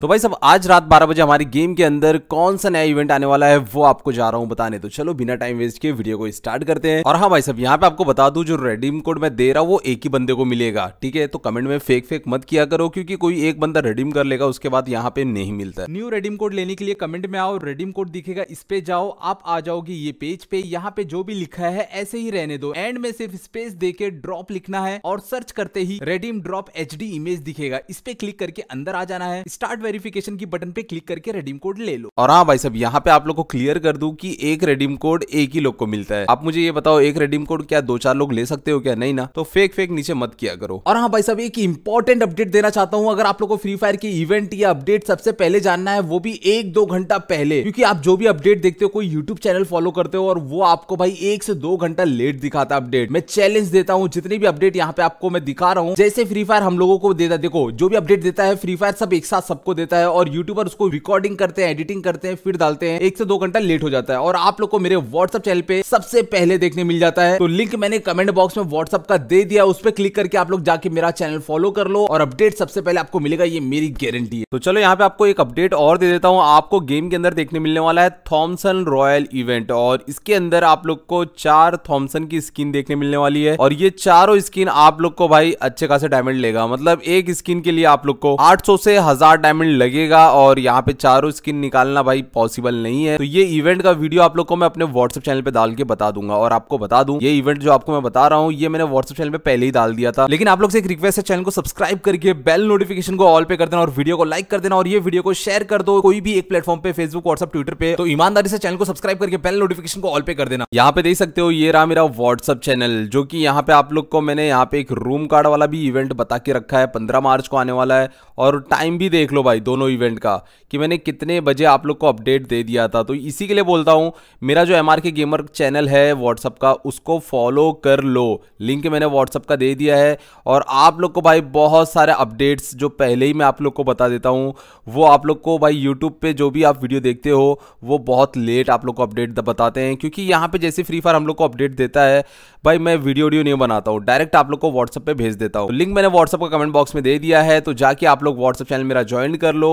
तो भाई सब आज रात 12 बजे हमारी गेम के अंदर कौन सा नया इवेंट आने वाला है वो आपको जा रहा हूँ बताने तो चलो बिना टाइम वेस्ट के वीडियो को स्टार्ट करते हैं और हाँ भाई सब यहाँ पे आपको बता दूं जो रेडीम कोड मैं दे रहा हूँ वो एक ही बंदे को मिलेगा ठीक है तो कमेंट में फेक फेक मत किया करो क्योंकि कोई एक बंदा रेडीम कर लेगा उसके बाद यहाँ पे नहीं मिलता न्यू रेडीम कोड लेने के लिए कमेंट में आओ रेडीम कोड दिखेगा इस पे जाओ आप आ जाओगे ये पेज पे यहाँ पे जो भी लिखा है ऐसे ही रहने दो एंड में सिर्फ स्पेस दे ड्रॉप लिखना है और सर्च करते ही रेडीम ड्रॉप एच इमेज दिखेगा इस पे क्लिक करके अंदर आ जाना है स्टार्ट वेरिफिकेशन की बटन पे क्लिक करके रेडीम कोड ले लो और हाँ भाई सब यहाँ पे आप लोग को क्लियर कर दू की एक रेडीम कोड एक ही लोग को मिलता है आप मुझे ये बताओ एक रेडीम कोड क्या दो चार लोग ले सकते हो क्या नहीं ना तो फेक फेक नीचे मत किया करो और हाँ भाई सब एक इंपॉर्टेंट अपडेट देना चाहता हूँ अगर आप लोग को फ्री फायर की इवेंट या अपडेट सबसे पहले जानना है वो भी एक दो घंटा पहले क्योंकि आप जो भी अपडेट देखते हो कोई यूट्यूब चैनल फॉलो करते हो और वो आपको भाई एक से दो घंटा लेट दिखाता अपडेट मैं चैलेंज देता हूँ जितनी भी अपडेट यहाँ पे आपको मैं दिखा रहा हूँ जैसे फ्री फायर हम लोगों को देता देखो जो भी अपडेट देता है फ्री फायर सब एक साथ सबको देता है और यूट्यूबर उसको रिकॉर्डिंग करते हैं एडिटिंग करते हैं फिर डालते हैं एक से दो घंटा लेट हो जाता है और आप लोग को मेरे व्हाट्सअप चैनल पे सबसे पहले देखने मिल जाता है तो लिंक मैंने कमेंट बॉक्स में व्हाट्सअप का दे दिया उस पर क्लिक करके आप लोग जाके मेरा चैनल फॉलो कर लो और अपडेट सबसे पहले आपको मिलेगा ये मेरी गारंटी है तो चलो यहाँ पे आपको एक अपडेट और दे देता हूँ आपको गेम के अंदर देखने मिलने वाला है थॉमसन रॉयल इवेंट और इसके अंदर आप लोग को चार थॉमसन की स्किन देखने मिलने वाली है और ये चारों स्किन आप लोग को भाई अच्छे खासे डायमंड लेगा मतलब एक स्किन के लिए आप लोग को 800 से हजार डायमंड इवेंट लगेगा और यहाँ पे चारों स्किन निकालना भाई पॉसिबल नहीं है तो ये इवेंट का वीडियो आप लोग को मैं अपने व्हाट्सअप चैनल पे डाल के बता दूंगा और आपको बता दू ये इवेंट जो आपको मैं बता रहा हूँ ये मैंने व्हाट्सअप चैनल पे पहले ही डाल दिया था लेकिन आप लोग से एक रिक्वेस्ट है चैनल को सब्सक्राइब करके बेल नोटिफिकेशन को ऑल पे कर देना और वीडियो को लाइक कर देना और ये वीडियो को शेयर कर दो कोई भी एक प्लेटफॉर्म पे फेसबुक व्हाट्सअप ट्विटर पे तो ईमानदारी से चैनल को सब्सक्राइब करके बेल नोटिफिकेशन को ऑल पे कर देना यहाँ पे देख सकते हो ये रहा मेरा व्हाट्सअप चैनल जो कि यहाँ पे आप लोग को मैंने यहाँ पे एक रूम कार्ड वाला भी इवेंट बता के रखा है पंद्रह मार्च को आने वाला है और टाइम भी देख लो भाई भाई दोनों इवेंट का कि मैंने कितने बजे आप लोग को अपडेट दे दिया था तो इसी के लिए बोलता हूँ मेरा जो एम गेमर चैनल है व्हाट्सअप का उसको फॉलो कर लो लिंक मैंने व्हाट्सअप का दे दिया है और आप लोग को भाई बहुत सारे अपडेट्स जो पहले ही मैं आप लोग को बता देता हूँ वो आप लोग को भाई यूट्यूब पर जो भी आप वीडियो देखते हो वो बहुत लेट आप लोग को अपडेट बताते हैं क्योंकि यहाँ पर जैसे फ्री फायर हम लोग को अपडेट देता है भाई मैं वीडियो वीडियो नहीं बनाता हूँ डायरेक्ट आप लोग को व्हाट्सअप पर भेज देता हूँ लिंक मैंने व्हाट्सअप का कमेंट बॉक्स में दे दिया है तो जाके आप लोग व्हाट्सअप चैनल मेरा ज्वाइन कर कर लो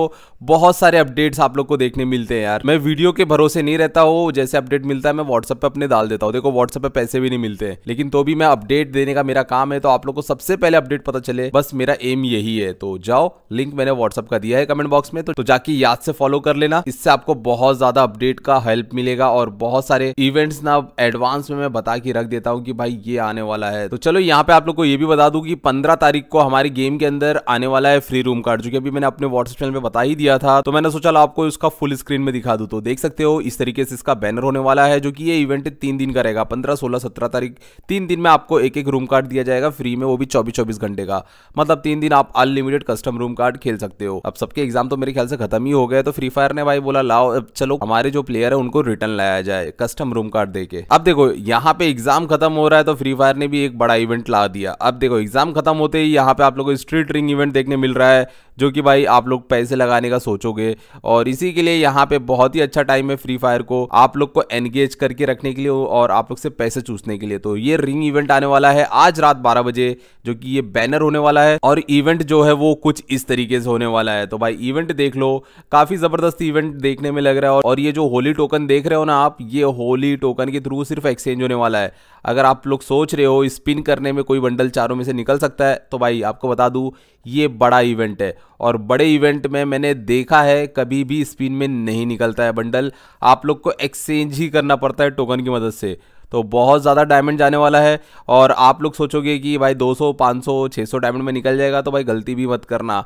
बहुत सारे अपडेट्स आप लोग को देखने मिलते हैं यार मैं वीडियो के भरोसे नहीं रहता हूँ जैसे अपडेट मिलता है मैं व्हाट्सएप पे अपने डाल देता हूँ देखो व्हाट्सएप पे पैसे भी नहीं मिलते लेकिन तो भी मैं अपडेट देने का मेरा काम है तो आप लोग को सबसे पहले अपडेट पता चले बस मेरा एम यही है तो जाओ लिंक मैंने व्हाट्सएप का दिया है कमेंट बॉक्स में तो, तो, जाके याद से फॉलो कर लेना इससे आपको बहुत ज्यादा अपडेट का हेल्प मिलेगा और बहुत सारे इवेंट्स ना एडवांस में मैं बता के रख देता हूँ कि भाई ये आने वाला है तो चलो यहाँ पे आप लोग को ये भी बता दू की पंद्रह तारीख को हमारी गेम के अंदर आने वाला है फ्री रूम कार्ड जो कि अभी मैंने अपने व्हाट्सएप डिस्क्रिप्शन में बता ही दिया था तो मैंने सोचा आपको इसका फुल स्क्रीन में दिखा दू तो देख सकते हो इस तरीके से इसका बैनर होने वाला है जो कि ये इवेंट तीन दिन का रहेगा पंद्रह सोलह सत्रह तारीख तीन दिन में आपको एक एक रूम कार्ड दिया जाएगा फ्री में वो भी चौबीस चौबीस घंटे का मतलब तीन दिन आप अनलिमिटेड कस्टम रूम कार्ड खेल सकते हो अब सबके एग्जाम तो मेरे ख्याल से खत्म ही हो गए तो फ्री फायर ने भाई बोला लाओ चलो हमारे जो प्लेयर है उनको रिटर्न लाया जाए कस्टम रूम कार्ड देके अब देखो यहाँ पे एग्जाम खत्म हो रहा है तो फ्री फायर ने भी एक बड़ा इवेंट ला दिया अब देखो एग्जाम खत्म होते ही यहाँ पे आप लोग को स्ट्रीट रिंग इवेंट देखने मिल रहा है जो कि भाई आप लोग पैसे लगाने का सोचोगे और इसी के लिए यहाँ पे बहुत ही अच्छा टाइम है फ्री फायर को आप लोग को एंगेज करके रखने के लिए और आप लोग से पैसे चूसने के लिए तो ये रिंग इवेंट आने वाला है आज रात बारह बजे जो कि ये बैनर होने वाला है और इवेंट जो है वो कुछ इस तरीके से होने वाला है तो भाई इवेंट देख लो काफी जबरदस्त इवेंट देखने में लग रहा है और ये जो होली टोकन देख रहे हो ना आप ये होली टोकन के थ्रू सिर्फ एक्सचेंज होने वाला है अगर आप लोग सोच रहे हो स्पिन करने में कोई बंडल चारों में से निकल सकता है तो भाई आपको बता दूं ये बड़ा इवेंट है और बड़े इवेंट में मैंने देखा है कभी भी स्पिन में नहीं निकलता है बंडल आप लोग को एक्सचेंज ही करना पड़ता है टोकन की मदद से तो बहुत ज़्यादा डायमंड जाने वाला है और आप लोग सोचोगे कि भाई 200, 500, 600 डायमंड में निकल जाएगा तो भाई गलती भी मत करना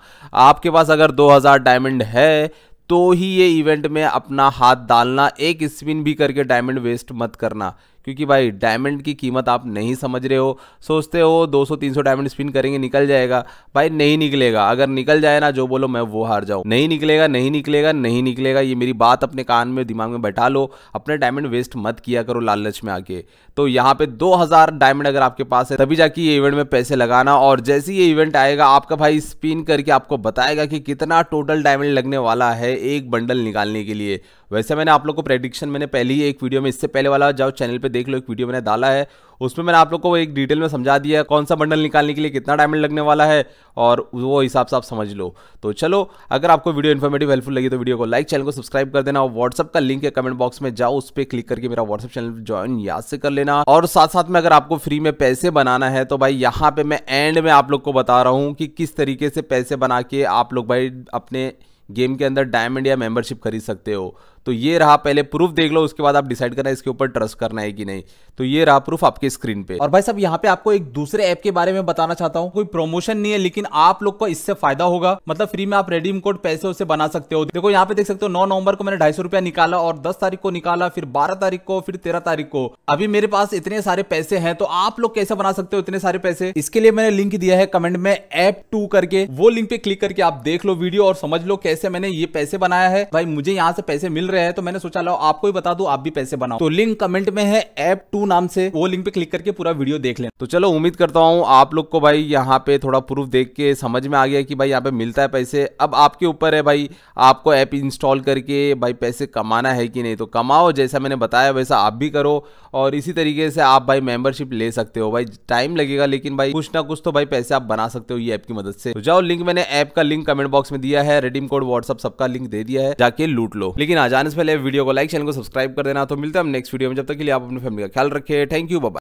आपके पास अगर 2000 डायमंड है तो ही ये इवेंट में अपना हाथ डालना एक स्पिन भी करके डायमंड वेस्ट मत करना क्योंकि भाई डायमंड की कीमत आप नहीं समझ रहे हो सोचते हो 200-300 डायमंड स्पिन करेंगे निकल जाएगा भाई नहीं निकलेगा अगर निकल जाए ना जो बोलो मैं वो हार जाऊँ नहीं निकलेगा नहीं निकलेगा नहीं निकलेगा ये मेरी बात अपने कान में दिमाग में बैठा लो अपने डायमंड वेस्ट मत किया करो लालच में आके तो यहाँ पे दो डायमंड अगर आपके पास है तभी जाके ये इवेंट में पैसे लगाना और जैसे ये इवेंट आएगा आपका भाई स्पिन करके आपको बताएगा कि कितना टोटल डायमंड लगने वाला है एक बंडल निकालने के लिए वैसे मैंने आप लोग को प्रेडिक्शन मैंने पहले ही एक वीडियो में इससे पहले वाला जाओ चैनल पे देख लो एक वीडियो मैंने डाला है उसमें मैंने आप लोग को एक डिटेल में समझा दिया कौन सा बंडल निकालने के लिए कितना डायमंड लगने वाला है और वो हिसाब से आप समझ लो तो चलो अगर आपको वीडियो इन्फॉर्मेटिव हेल्पफुल लगी तो वीडियो को लाइक चैनल को सब्सक्राइब कर देना और व्हाट्सअप का लिंक है कमेंट बॉक्स में जाओ उस पर क्लिक करके मेरा व्हाट्सअप चैनल ज्वाइन याद से कर लेना और साथ साथ में अगर आपको फ्री में पैसे बनाना है तो भाई यहाँ पे मैं एंड में आप लोग को बता रहा हूँ कि किस तरीके से पैसे बना के आप लोग भाई अपने गेम के अंदर डायमंड या मेंबरशिप खरीद सकते हो तो ये रहा पहले प्रूफ देख लो उसके बाद आप डिसाइड करना इसके ऊपर ट्रस्ट करना है कि नहीं तो ये रहा प्रूफ आपके स्क्रीन पे और भाई साहब यहाँ पे आपको एक दूसरे ऐप के बारे में बताना चाहता हूँ कोई प्रमोशन नहीं है लेकिन आप लोग को इससे फायदा होगा मतलब फ्री में आप रेडीम कोड पैसे उसे बना सकते हो देखो यहाँ पे देख सकते हो नौ नवंबर को मैंने ढाई रुपया निकाला और दस तारीख को निकाला फिर बारह तारीख को फिर तेरह तारीख को अभी मेरे पास इतने सारे पैसे है तो आप लोग कैसे बना सकते हो इतने सारे पैसे इसके लिए मैंने लिंक दिया है कमेंट में एप टू करके वो लिंक पे क्लिक करके आप देख लो वीडियो और समझ लो कैसे मैंने ये पैसे बनाया है भाई मुझे यहाँ से पैसे मिल रहे रहे हैं तो मैंने सोचा लो आपको ही बता दो आप भी पैसे बनाओ तो लिंक कमेंट में है एप टू नाम से वो लिंक पे क्लिक करके पूरा वीडियो देख लेना तो चलो उम्मीद करता हूँ आप लोग को भाई यहाँ पे थोड़ा प्रूफ देख के समझ में आ गया कि भाई यहाँ पे मिलता है पैसे अब आपके ऊपर है भाई आपको ऐप इंस्टॉल करके भाई पैसे कमाना है कि नहीं तो कमाओ जैसा मैंने बताया वैसा आप भी करो और इसी तरीके से आप भाई मेंबरशिप ले सकते हो भाई टाइम लगेगा लेकिन भाई कुछ ना कुछ तो भाई पैसे आप बना सकते हो ये ऐप की मदद से तो जाओ लिंक मैंने ऐप का लिंक कमेंट बॉक्स में दिया है रेडीम कोड व्हाट्सअप सबका लिंक दे दिया है जाके लूट लो लेकिन आ जाने से पहले वीडियो को लाइक चैनल को सब्सक्राइब कर देना तो मिलते हैं हम नेक्स्ट वीडियो में जब तक के लिए आप अपनी फैमिली का ख्याल रखें थैंक यू बाबा